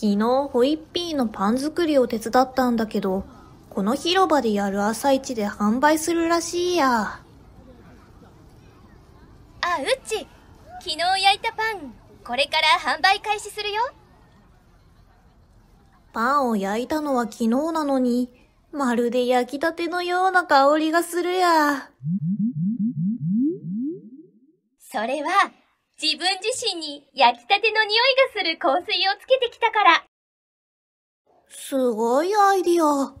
昨日ホイッピーのパン作りを手伝ったんだけど、この広場でやる朝市で販売するらしいや。あ、うっち。昨日焼いたパン、これから販売開始するよ。パンを焼いたのは昨日なのに、まるで焼きたてのような香りがするや。それは、自分自身に焼きたての匂いがする香水をつけてきたから。すごいアイディア。